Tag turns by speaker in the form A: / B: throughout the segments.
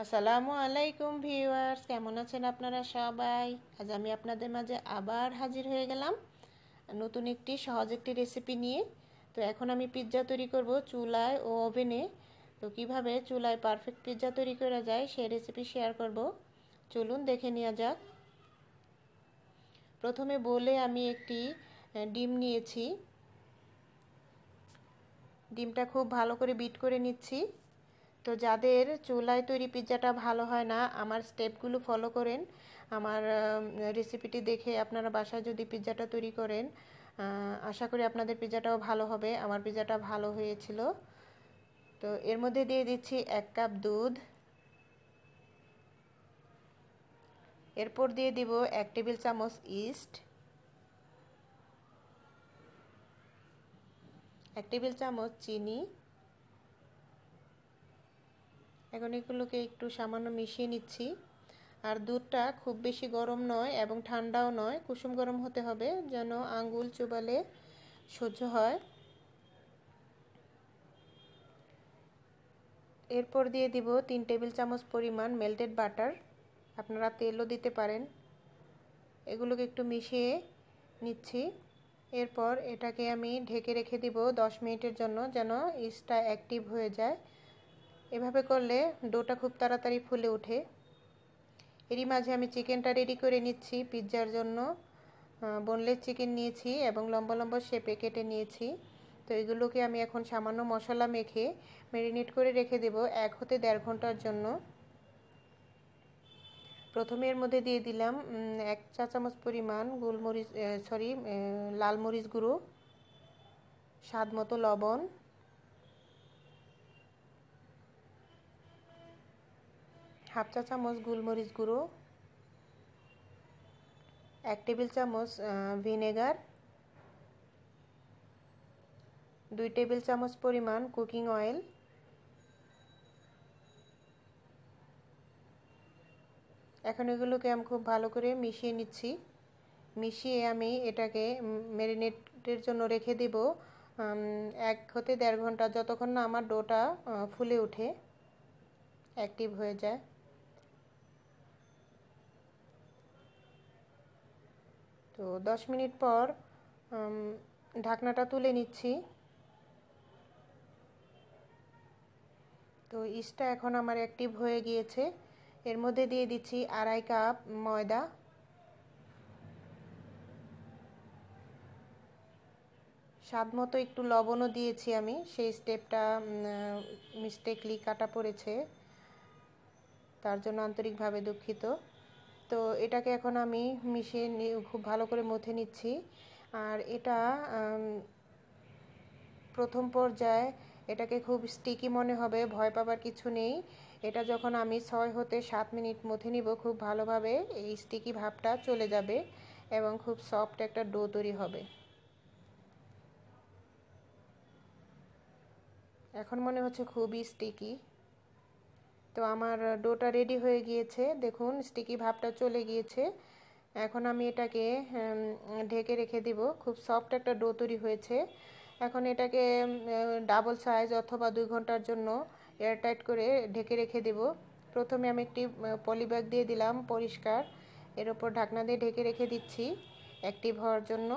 A: আসসালামু আলাইকুম ভিউয়ার্স কেমন আছেন আপনারা সবাই আজ আমি আপনাদের মাঝে আবার হাজির হয়ে গেলাম নতুন একটি সহজ একটি রেসিপি নিয়ে তো এখন আমি পিৎজা তৈরি করব চুলায় ও ওভেনে তো কিভাবে চুলায় পারফেক্ট পিৎজা তৈরি করা যায় সেই রেসিপি শেয়ার করব চলুন দেখে নেওয়া যাক প্রথমে বলে আমি একটি ডিম নিয়েছি ডিমটা খুব ভালো করে বিট করে নিচ্ছি তো যাদের চুলায় তৈরি পিৎজাটা ভালো হয় না আমার স্টেপগুলো ফলো করেন আমার রেসিপিটি দেখে আপনারা বাসায় যদি পিৎজাটা তৈরি করেন আশা করি আপনাদের পিৎজাটাও ভালো হবে আমার পিৎজাটা ভালো হয়েছিল তো এর মধ্যে দিয়ে দিচ্ছি এক কাপ দুধ এরপর দিয়ে দিব এক টেবিল চামচ ইস্ট এক টেবিল চামচ চিনি এখন এগুলোকে একটু সামান্য মিশিয়ে নিচ্ছি আর দুধটা খুব বেশি গরম নয় এবং ঠান্ডাও নয় কুসুম গরম হতে হবে যেন আঙ্গুল চুবালে সহ্য হয় এরপর দিয়ে দিব তিন টেবিল চামচ পরিমাণ মেল্টেড বাটার আপনারা তেলও দিতে পারেন এগুলোকে একটু মিশিয়ে নিচ্ছি এরপর এটাকে আমি ঢেকে রেখে দিব দশ মিনিটের জন্য যেন ইস্টটা অ্যাক্টিভ হয়ে যায় এভাবে করলে ডোটা খুব তাড়াতাড়ি ফুলে ওঠে এরই মাঝে আমি চিকেনটা রেডি করে নিচ্ছি পিৎজার জন্য বোনলেস চিকেন নিয়েছি এবং লম্বা লম্বা শেপে কেটে নিয়েছি তো এগুলোকে আমি এখন সামান্য মশলা মেখে ম্যারিনেট করে রেখে দেব এক হতে দেড় ঘন্টার জন্য প্রথমে এর মধ্যে দিয়ে দিলাম এক চা চামচ পরিমাণ গোলমরিচ সরি লাল মরিচ গুঁড়ো স্বাদ মতো লবণ হাফ চা চামচ গোলমরিচ গুঁড়ো এক টেবিল চামচ ভিনেগার দুই টেবিল চামচ পরিমাণ কুকিং অয়েল এখন এগুলোকে আমি খুব ভালো করে মিশিয়ে নিচ্ছি মিশিয়ে আমি এটাকে ম্যারিনেটের জন্য রেখে দেব এক হতে দেড় ঘন্টা যতক্ষণ না আমার ডোটা ফুলে ওঠে অ্যাক্টিভ হয়ে যায় তো দশ মিনিট পর ঢাকনাটা তুলে নিচ্ছি তো ইস্টটা এখন আমার অ্যাক্টিভ হয়ে গিয়েছে এর মধ্যে দিয়ে দিচ্ছি আড়াই কাপ ময়দা স্বাদ মতো একটু লবণও দিয়েছি আমি সেই স্টেপটা মিস্টেকলি কাটা পড়েছে তার জন্য আন্তরিকভাবে দুঃখিত তো এটাকে এখন আমি মিশিয়ে খুব ভালো করে মথে নিচ্ছি আর এটা প্রথম পর্যায়ে এটাকে খুব স্টিকি মনে হবে ভয় পাবার কিছু নেই এটা যখন আমি ছয় হতে সাত মিনিট মথে নিব খুব ভালোভাবে এই স্টিকি ভাবটা চলে যাবে এবং খুব সফট একটা ডো তৈরি হবে এখন মনে হচ্ছে খুবই স্টিকি তো আমার ডোটা রেডি হয়ে গিয়েছে দেখুন স্টিকি ভাবটা চলে গিয়েছে এখন আমি এটাকে ঢেকে রেখে দিব খুব সফট একটা ডো তৈরি হয়েছে এখন এটাকে ডাবল সাইজ অথবা দুই ঘন্টার জন্য এয়ারটাইট করে ঢেকে রেখে দেব প্রথমে আমি একটি পলিব্যাগ দিয়ে দিলাম পরিষ্কার এর ওপর ঢাকনা দিয়ে ঢেকে রেখে দিচ্ছি অ্যাক্টিভ হওয়ার জন্য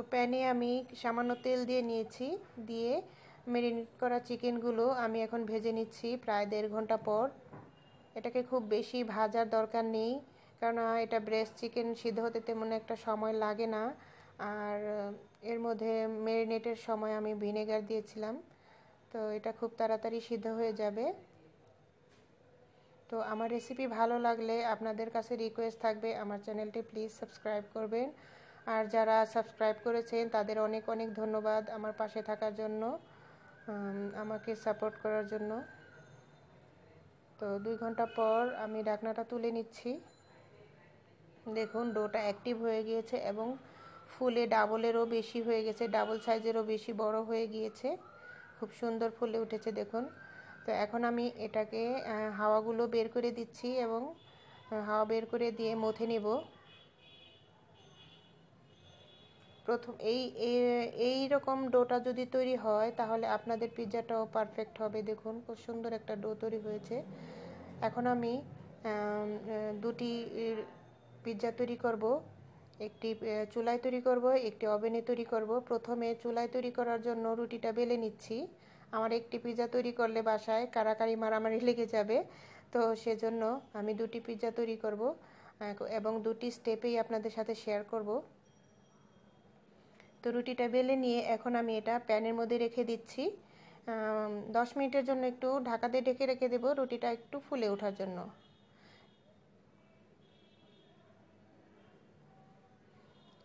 A: তো প্যানে আমি সামান্য তেল দিয়ে নিয়েছি দিয়ে মেরিনেট করা চিকেনগুলো আমি এখন ভেজে নিচ্ছি প্রায় দেড় ঘন্টা পর এটাকে খুব বেশি ভাজার দরকার নেই কারণ এটা ব্রেস্ট চিকেন সিদ্ধ হতে তেমন একটা সময় লাগে না আর এর মধ্যে মেরিনেটের সময় আমি ভিনেগার দিয়েছিলাম তো এটা খুব তাড়াতাড়ি সিদ্ধ হয়ে যাবে তো আমার রেসিপি ভালো লাগলে আপনাদের কাছে রিকোয়েস্ট থাকবে আমার চ্যানেলটি প্লিজ সাবস্ক্রাইব করবেন আর যারা সাবস্ক্রাইব করেছেন তাদের অনেক অনেক ধন্যবাদ আমার পাশে থাকার জন্য আমাকে সাপোর্ট করার জন্য তো দুই ঘন্টা পর আমি ডাকনাটা তুলে নিচ্ছি দেখুন ডোটা অ্যাক্টিভ হয়ে গিয়েছে এবং ফুলে ডাবলেরও বেশি হয়ে গেছে ডাবল সাইজেরও বেশি বড় হয়ে গিয়েছে খুব সুন্দর ফুলে উঠেছে দেখুন তো এখন আমি এটাকে হাওয়াগুলো বের করে দিচ্ছি এবং হাওয়া বের করে দিয়ে মথে নেব প্রথম এই এই রকম ডোটা যদি তৈরি হয় তাহলে আপনাদের পিৎজাটাও পারফেক্ট হবে দেখুন খুব সুন্দর একটা ডো তৈরি হয়েছে এখন আমি দুটি পিৎজা তৈরি করব একটি চুলায় তৈরি করব একটি ওভেনে তৈরি করব প্রথমে চুলায় তৈরি করার জন্য রুটিটা বেলে নিচ্ছি আমার একটি পিৎজা তৈরি করলে বাসায় কারাকারি মারামারি লেগে যাবে তো সেজন্য আমি দুটি পিৎজা তৈরি করব এবং দুটি স্টেপেই আপনাদের সাথে শেয়ার করব তো রুটিটা বেলে নিয়ে এখন আমি এটা প্যানের মধ্যে রেখে দিচ্ছি দশ মিনিটের জন্য একটু ঢাকাতে ঢেকে রেখে দেব রুটিটা একটু ফুলে ওঠার জন্য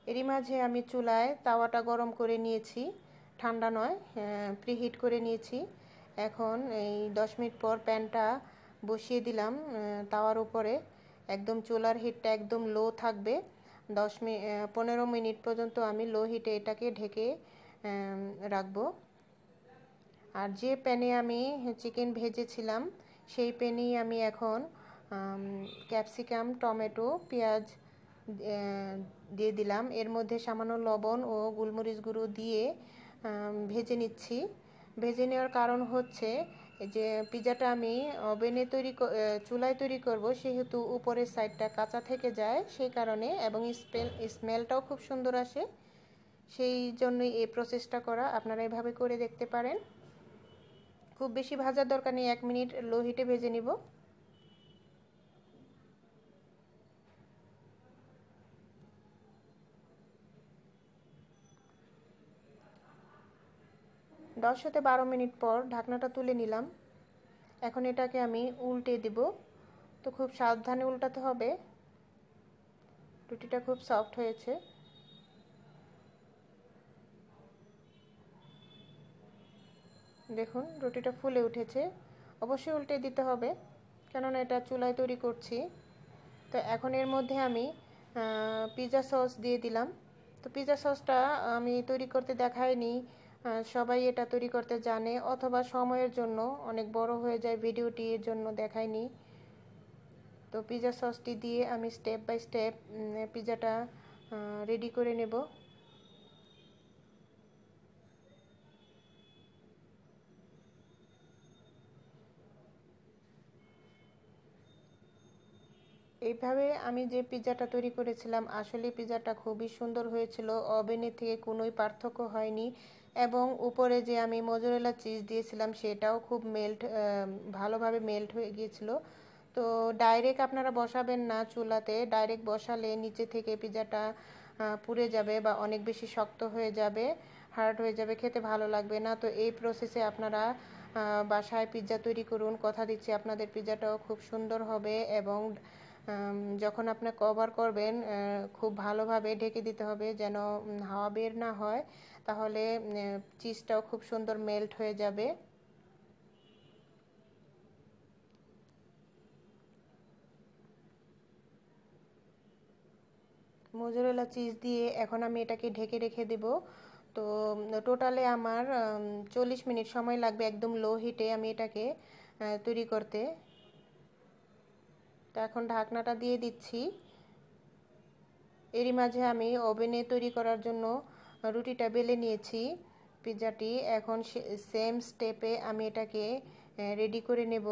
A: এরই মাঝে আমি চুলায় তাওয়াটা গরম করে নিয়েছি ঠান্ডা নয় প্রিহিট করে নিয়েছি এখন এই দশ মিনিট পর প্যানটা বসিয়ে দিলাম তাওয়ার উপরে একদম চুলার হিটটা একদম লো থাকবে দশ মিনিট পনেরো মিনিট পর্যন্ত আমি লো হিটে এটাকে ঢেকে রাখবো আর যে প্যানে আমি চিকেন ভেজেছিলাম সেই প্যানেই আমি এখন ক্যাপসিকাম টমেটো পেঁয়াজ দিয়ে দিলাম এর মধ্যে সামান্য লবণ ও গোলমরিচ গুঁড়ো দিয়ে ভেজে নিচ্ছি ভেজে নেওয়ার কারণ হচ্ছে যে পিজাটা আমি ওভেনে তৈরি চুলায় তৈরি করব সেহেতু উপরের সাইডটা কাঁচা থেকে যায় সেই কারণে এবং স্মেল স্মেলটাও খুব সুন্দর আসে সেই জন্যই এই প্রসেসটা করা আপনারা এভাবে করে দেখতে পারেন খুব বেশি ভাজার দরকার নেই এক মিনিট লো হিটে ভেজে নিব দশ হতে বারো মিনিট পর ঢাকনাটা তুলে নিলাম এখন এটাকে আমি উল্টে দেব তো খুব সাবধানে উল্টাতে হবে রুটিটা খুব সফট হয়েছে দেখুন রুটিটা ফুলে উঠেছে অবশ্যই উল্টে দিতে হবে কেননা এটা চুলায় তৈরি করছি তো এখন এর মধ্যে আমি পিৎজা সস দিয়ে দিলাম তো পিৎজা সসটা আমি তৈরি করতে দেখাইনি সবাই এটা তৈরি করতে জানে অথবা সময়ের জন্য অনেক বড় হয়ে যায় ভিডিওটি এর জন্য দেখায়নি তো পিজা সসটি দিয়ে আমি স্টেপ বাই স্টেপ পিজাটা রেডি করে নেব এইভাবে আমি যে পিজাটা তৈরি করেছিলাম আসলে পিজাটা খুবই সুন্দর হয়েছিল ওভেনের থেকে কোনোই পার্থক্য হয়নি এবং উপরে যে আমি মজুরেলা চিজ দিয়েছিলাম সেটাও খুব মেল্ট ভালোভাবে মেল্ট হয়ে গিয়েছিল তো ডাইরেক্ট আপনারা বসাবেন না চুলাতে ডাইরেক্ট বসালে নিচে থেকে পিজাটা পুড়ে যাবে বা অনেক বেশি শক্ত হয়ে যাবে হার্ড হয়ে যাবে খেতে ভালো লাগবে না তো এই প্রসেসে আপনারা বাসায় পিৎজা তৈরি করুন কথা দিচ্ছি আপনাদের পিৎজাটাও খুব সুন্দর হবে এবং যখন আপনি কভার করবেন খুব ভালোভাবে ঢেকে দিতে হবে যেন হাওয়া বের না হয় তাহলে চিজটাও খুব সুন্দর মেল্ট হয়ে যাবে মজুরেলা চিজ দিয়ে এখন আমি এটাকে ঢেকে রেখে দেব তো টোটালে আমার চল্লিশ মিনিট সময় লাগবে একদম লো হিটে আমি এটাকে তৈরি করতে তো এখন ঢাকনাটা দিয়ে দিচ্ছি এরই মাঝে আমি ওভেনে তৈরি করার জন্য রুটিটা বেলে নিয়েছি পিৎজাটি এখন সেম স্টেপে আমি এটাকে রেডি করে নেব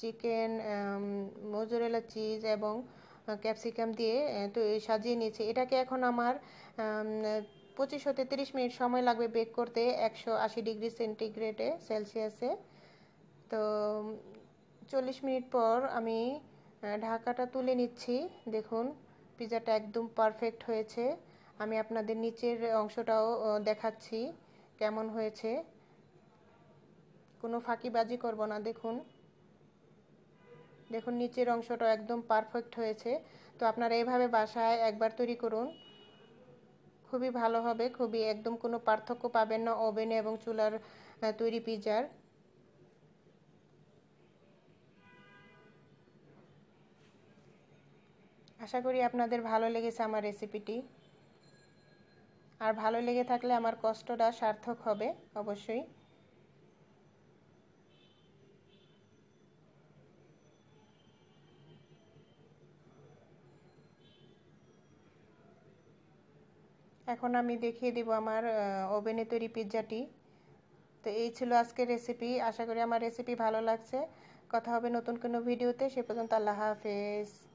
A: চিকেন মজুরেলা চিজ এবং ক্যাপসিকাম দিয়ে তো সাজিয়ে নিয়েছি এটাকে এখন আমার পঁচিশ হতে তিরিশ মিনিট সময় লাগবে বেক করতে একশো আশি ডিগ্রি সেন্টিগ্রেডে সেলসিয়াসে তো চল্লিশ মিনিট পর আমি ঢাকাটা তুলে নিচ্ছি দেখুন পিজাটা একদম পারফেক্ট হয়েছে আমি আপনাদের নিচের অংশটাও দেখাচ্ছি কেমন হয়েছে কোনো ফাঁকিবাজি করব না দেখুন দেখুন নিচের অংশটা একদম পারফেক্ট হয়েছে তো আপনারা এভাবে বাসায় একবার তৈরি করুন খুবই ভালো হবে খুবই একদম কোনো পার্থক্য পাবেন না ওভেনে এবং চুলার তৈরি পিজার আশা করি আপনাদের ভালো লেগেছে আমার রেসিপিটি আর ভালো লেগে থাকলে আমার কষ্টটা সার্থক হবে অবশ্যই এখন আমি দেখিয়ে দেব আমার ওভেনে তৈরি পিৎজাটি তো এই ছিল আজকের রেসিপি আশা করি আমার রেসিপি ভালো লাগছে কথা হবে নতুন কোনো ভিডিওতে সে পর্যন্ত আল্লাহ হাফেজ